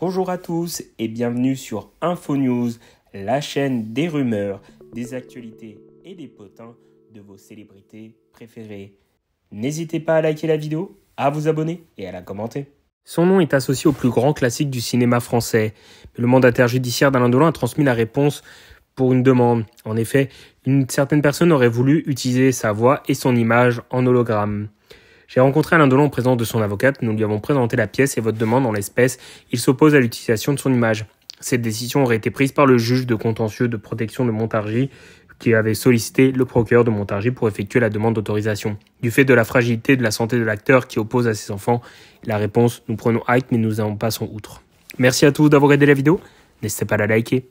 Bonjour à tous et bienvenue sur InfoNews, la chaîne des rumeurs, des actualités et des potins de vos célébrités préférées. N'hésitez pas à liker la vidéo, à vous abonner et à la commenter. Son nom est associé au plus grand classique du cinéma français. Mais le mandataire judiciaire d'Alain Delon a transmis la réponse pour une demande. En effet, une certaine personne aurait voulu utiliser sa voix et son image en hologramme. J'ai rencontré Alain Delon en présence de son avocate, nous lui avons présenté la pièce et votre demande en l'espèce, il s'oppose à l'utilisation de son image. Cette décision aurait été prise par le juge de contentieux de protection de Montargis qui avait sollicité le procureur de Montargis pour effectuer la demande d'autorisation. Du fait de la fragilité de la santé de l'acteur qui oppose à ses enfants, la réponse nous prenons acte mais nous pas passons outre. Merci à tous d'avoir aidé la vidéo, n'hésitez pas à la liker.